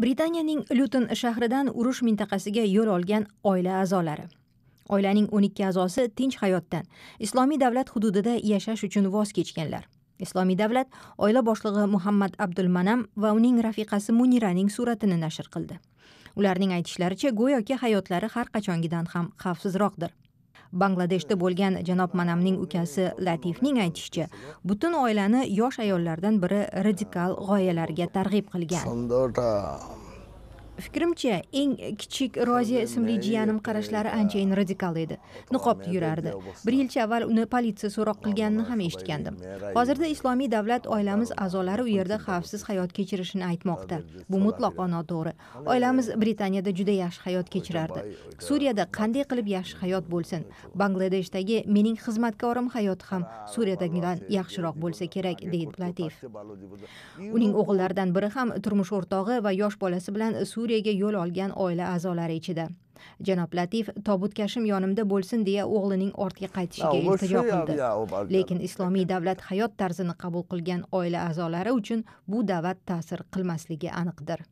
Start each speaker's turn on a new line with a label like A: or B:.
A: britaniyaning lyuton shahridan urush mintaqasiga yo'l olgan oila a'zolari oilaning o'n ikki a'zosi tinch hayotdan islomiy davlat hududida yashash uchun voz kechganlar islomiy davlat oila boshlig'i muhammad abdulmanam va uning rafiqasi muniraning suratini nashr qildi ularning aytishlaricha go'yoki hayotlari har qachongidan ham xavfsizroqdir bangladeshda bo'lgan janob manamning ukasi latifning aytishicha butun oilani yosh ayollardan biri radikal g'oyalarga targ'ib
B: qilgan
A: fikrimcha eng kichik roziya ismli jiyanim qarashlari anchayin radikal edi niqobda yurardi bir yilcha avval uni politsiya so'roq qilganini ham eshitgandim hozirda islomiy davlat oilamiz a'zolari u yerda xavfsiz hayot kechirishini aytmoqda bu mutlaqo noto'g'ri oilamiz britaniyada juda yaxshi hayot kechirardi suriyada qanday qilib yaxshi hayot bo'lsin bangladeshdagi mening xizmatkorim hayoti ham suriyadagidan yaxshiroq bo'lsa kerak deydi latif uning o'g'illaridan biri ham turmush o'rtog'i va yosh bolasi bilan suriya suriyaga yo'l olgan oila a'zolari ichida janob latif tobutkashim yonimda bo'lsin deya o'g'lining ortga qaytishiga iltijo qildi lekin islomiy davlat hayot tarzini qabul qilgan oila a'zolari uchun bu da'vat ta'sir qilmasligi aniqdir